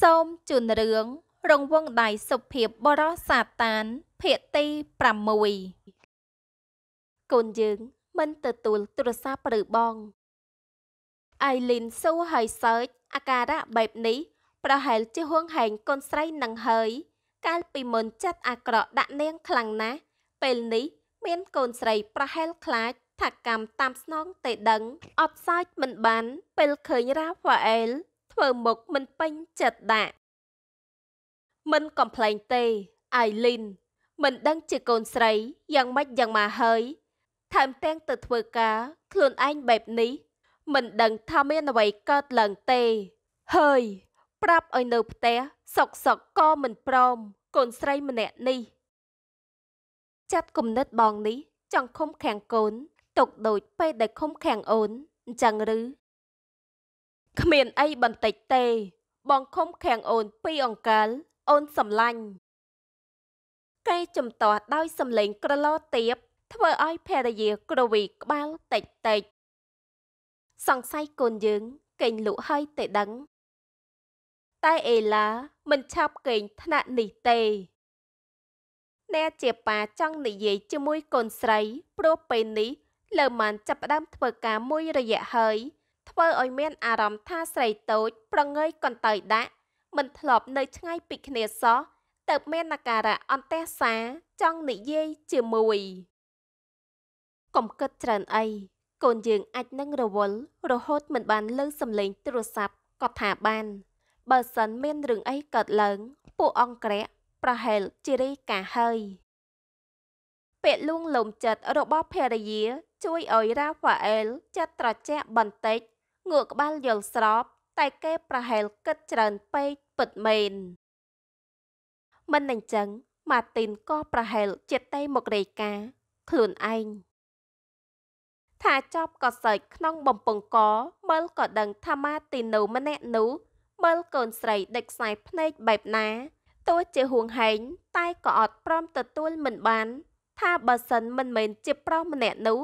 សូមជូនរឿងរង្វង់ដៃសុភាពបរោះសាតានភាគទី6កូនយើង មិនទទួលទូរស័ព្ទឬបងអៃលីនសួរហើយសើចអាការៈបែបនេះប្រហែលជាហួងហែងកូនស្រីនឹងហើយ កាលពីមុនចាត់អាក្រក់ដាក់នាងខ្លាំងណាស់ពេលនេះមានកូនស្រីប្រហែលខ្លាចថាកម្មតាមស្នងទេដឹងអត់សើចមិនបាន ពេលឃើញរ៉ាហ្វាអែលធ្វើមុខមិនពេញចិត្តដាក់មិនកំប្លែងទេអៃលីន មិនដឹងជាកូនស្រីយ៉ាងម៉េចយ៉ាងម៉ាហើយ ថែមទាំងទៅធ្វើការ ខ្លួនឯងបែបនេះ មិនដឹងថាមានអ្វីកើតឡើងទេហើយប្រាប់ឲ្យនៅផ្ទះសុកសុកក៏មិនព្រមកូនស្រីម្នាក់នេះចាត់គំនិតបងនេះចង់ខំខាំងកូនຕົកដូចពេលដែលខំខាំងអូនអញ្ចឹងឬគ្មានអីបន្តិចទេ បងខំខាំងអូនពីអង្កលអូនសំឡាញ់កែចំទាស់ដោយសំឡេងក្រឡោទៀបធ្វើឲ្យភរិយាក្រវីក្បាលតិចតិចសង្ស័យកូនយើងកេងលក់ហើយតែដឹង តែអេឡាមិនឆាប់កេងថ្នាក់នេះទេអ្នកជាប៉ាចង់និយាយជាមួយកូនស្រីព្រោះពេលនេះលើម៉ានចាប់ផ្ដើមធ្វើការមួយរយៈហើយធ្វើឲ្យមានអារម្មណ៍ថាស្រីតូច ប្រងើយកន្តើយដាក់មិនធ្លាប់នៅឆ្ងាយពីគ្នាសោះទៅមានអាការៈអន្តេសាចង់និយាយជាមួយ កុំគិតច្រើនអីកូនយើងអាចនឹងរវល់រហូតមិនបាន លើសំឡេងទូរស័ព្ទក៏ថាបាន បើសិនមានរឿងអីកើតឡើង ពួកអង្គរៈប្រហែលជារីកាហើយពាក្យលួងលោមចិត្តរបស់ភរិយា ជួយឲ្យរ៉ាហ្វាអែលចិត្តត្រជាក់បន្តិចងក់ក្បាលយល់ស្របតែគេប្រហែលគិតច្រើនពេកពិតមែនមិនអញ្ចឹងម៉ាទីនក៏ប្រហែលចិត្តតែមករាយការខ្លួនឯងថាចប់ក៏សើចក្នុងបំពង់កមើលក៏ដឹងថាម៉ាទីនូម្នាក់នោះមើលកូនស្រីដឹកខ្សែភ្នែកបែបណាទោះជាហួងហែងតែក៏អត់ព្រមទទួល មិនបាន ថាបើសិនមិនមែនជាប្រុសម្នាក់នោះ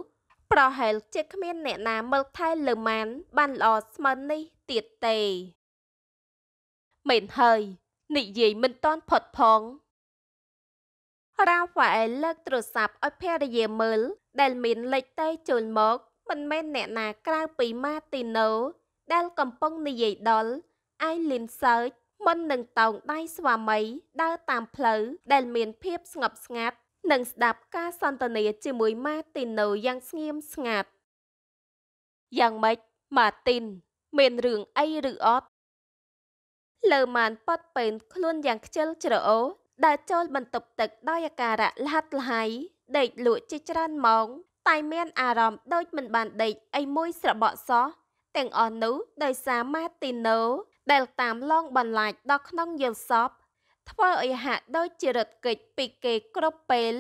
ប្រហែលជាគ្មានអ្នកណាមើលថែលើម៉ាន បានល្អស្មើនេះទៀតទេមែនហើយនិយាយមិនតន់ផុតផងរ៉ាហ្វាអែលលើកទូរស័ព្ទឲ្យភរិយាមើល ដែលមានលេខតេចូលមក មិនមែនអ្នកណាក្រៅពីម៉ាទីណូដែលកំពុងនិយាយដល់អៃលីនសើចមិននឹងតោងដៃស្វាមីដើរតាមផ្លូវដែលមានភាពស្ងប់ស្ងាត់និងស្ដាប់ការសន្ទនាជាមួយម៉ាទីននៅយ៉ាងស្ងៀមស្ងាត់យ៉ាងម៉េចម៉ាទីនមានរឿងអីឬអត់លើម៉ានប៉ាត់ពេនខ្លួនយ៉ាងខ្ជិលច្រអូដើរចូលបន្ទប់ទឹកដោយអាការៈលហាត់លហៃដេកលក់ជាច្រើនម៉ោងតែមានអារម្មណ៍ដូចមិនបានដេកអីមួយស្របក់សោះទាំងអស់នោះ ដោយសារម៉ាទីណូដែល តាមឡងបន្លាចដល់ក្នុងយល់សពធ្វើឲ្យហាក់ដូចជារត់គេចពីគេគ្រប់ពេល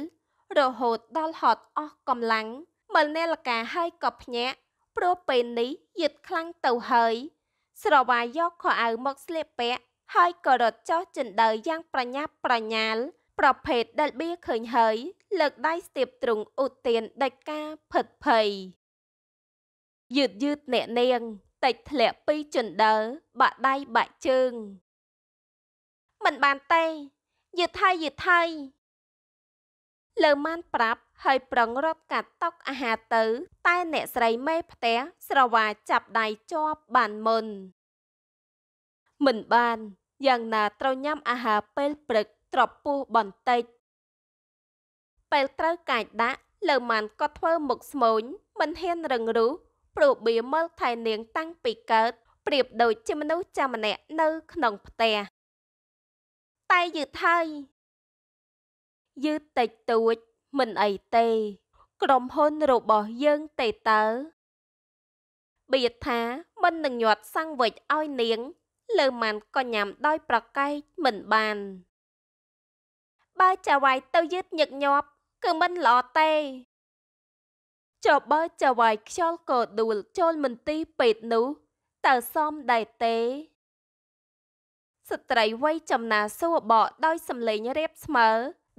រហូតដល់ហត់អស់កម្លាំងមើលនាឡិកាហើយក៏ភ្ញាក់ព្រោះពេលនេះយឺតខ្លាំងទៅហើយ ស្រវាយយកខោអាវមកស្លៀកពាក់ហើយក៏រត់ចុះចិន្តើយ៉ាងប្រញាប់ប្រញាល់ប្រភេទដែលបៀឃើញហើយ លើកដៃស្ទាបទ្រុងឧទានដេចការភិតភ័យយឺតយឺតអ្នកនាងតិចធ្លាក់ពីចិន្តើបាក់ដៃបាក់ជើងមិនបានទេយឺតហើយយឺតហើយលើម៉ានប្រាប់ហើយប្រឹងរត់កាត់តុកអាហារទៅ តែអ្នកស្រីមេផ្ទះស្រវាចាប់ដៃជាប់បានមុនមិនបានយ៉ាងណាត្រូវញ៉ាំអាហារពេលព្រឹកត្រពោះបន្តិចពេលត្រូវកាចដាក់ លើម៉ានក៏ធ្វើមុខស្មូនមិនហ៊ានរឹងរូសព្រោះបៀមើលថៃនាង តាំងពីកើតប្រៀបដូចជាមនុស្សចាម្នាក់នៅក្នុងផ្ទះតែយឺតហើយយឺតតិចតួចមិនអីទេ ក្រុមហ៊ុនរបស់យើងទេតើបៀតថាមិននឹងញាត់សាំងវិចឲ្យនាង លើម៉ាន់ក៏ញ៉ាំដោយប្រកែកមិនបានបើចាវាយទៅយឺតញឹកញាប់គឺមិនល្អទេចុះបើចាវាយខ្យល់ក៏ដួលចូលមន្ទីរពេទ្យនោះតើសមដែរទេស្ត្រីវ័យចំណាសួរបកដោយសំឡេងរៀបស្មើ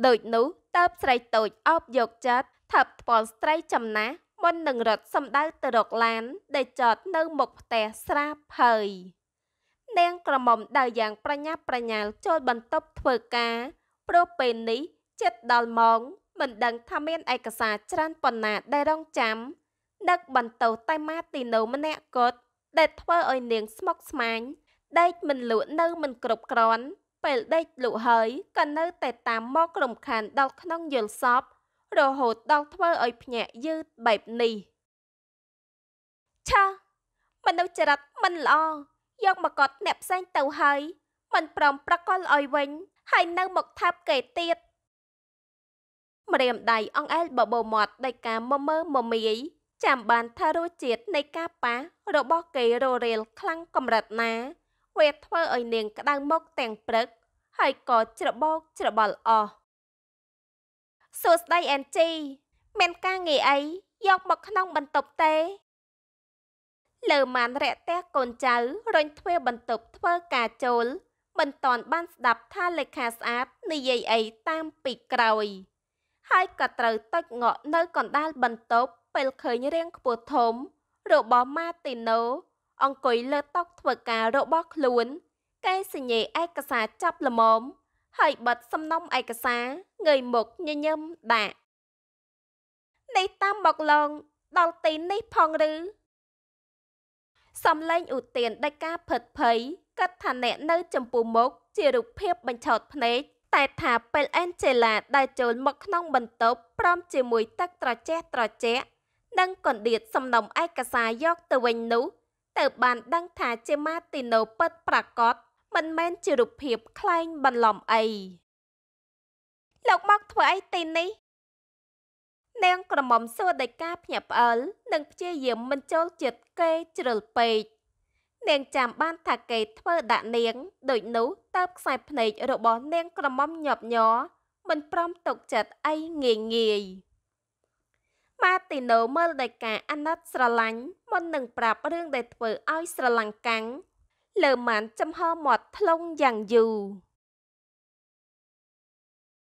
ដូចនោះតើបស្រីតូចអោបយកចិត្តថាប់ថ្ពាល់ស្ត្រីចំណាមុននឹងរត់សំដៅទៅរកឡាន ដែលចតនៅមុខផ្ទះស្រាប់ហើយនាងក្រមុំដើរយ៉ាងប្រញាប់ប្រញាល់ចូលបន្ទប់ធ្វើការព្រោះពេលនេះចិត្តដល់ម៉ោងមិនដឹងថាមានឯកសារច្រើនប៉ុណ្ណាដែលរងចាំដឹកបន្ទោសតែម៉ាទីណូម្នាក់គាត់ដែលធ្វើឲ្យនាងស្មុគស្មាញដេកមិនលក់នៅមិនគ្រប់គ្រាន់ ពេលដេកលក់ហើយក៏នៅតែតាមមកក្រុមខានដល់ក្នុងយល់សពរហូតដល់ធ្វើឲ្យភ្ញាក់យឺតបែបនេះឆាមនុស្សចរិតមិនល្អយកមកកត់អ្នកផ្សេងទៅហើយមិនព្រមប្រកល់ឲ្យវិញ ហើយនៅមកថាប់គេទៀតម្រាមដៃអង្អែលបបោមាត់ដោយការមមើមមាយចាំបានថារសជាតិនៃការប៉ះរបស់គេររេលខ្លាំងកម្រិតណាវាធ្វើឲ្យនាងក្តៅមុខទាំងព្រឹក ហើយក៏ច្របោកច្របល់អស់សួស្តីអែនជីមានការងារអីយកមកក្នុងបន្ទប់ទេលើម៉ានរាក់ទះកូនចៅរញទ្វារបន្ទប់ធ្វើការចូលមិនតាន់បាន ស្ដាប់ថាលេខាស្អាតនិយាយអីតាមពីក្រោយ ហើយក៏ត្រូវតូចងក់នៅកណ្ដាលបន្ទប់ពេលឃើញរាងខ្ពស់ធំ របស់ម៉ាទីណូអង្គុយលើតុធ្វើការរបស់ខ្លួនកែសញ្ញេឯកសារចាប់ល្មមហើយបិទសំណុំឯកសារងើយមុខញញឹមដាក់នេះតាមមកឡងដល់ទីនេះផងឬសំឡេងឧទានដឹកការភិតភ័យកាត់ថាអ្នកនៅចំពោះមុខជារូបភាពបញ្ឆោតភ្នែកតែថាពេលអែនជេឡាដែលចូលមកក្នុងបន្ទប់ព្រមជាមួយទឹកត្រចះត្រចះនិងកណ្ដៀតសំណុំឯកសារយកទៅវិញនោះទើបបានដឹងថាជាម៉ាទីណូពិតប្រាកដមិនមែនជារូបភាពខ្លែងបន្លំអីលោកមកធ្វើអីទីនេះ នាងក្រមុំសួរដោយការភ្ញាក់ផ្អើល និងព្យាយាមមិនចូលចិត្តគេជ្រុលពេកនាងចាំបានថាគេធ្វើដាក់នាង ដូចនោះតើបខ្សែភ្នែករបស់ នាងក្រមុំញាប់ញ័រមិនព្រមទុកចិត្តអីងាយងាយម៉ាទីណូមើលដោយការអាណិតស្រឡាញ់មុននឹងប្រាប់រឿងដែលធ្វើឲ្យស្រឡាញ់កាំងលើម៉ានចំហមាត់ធ្លុងយ៉ាងយូរ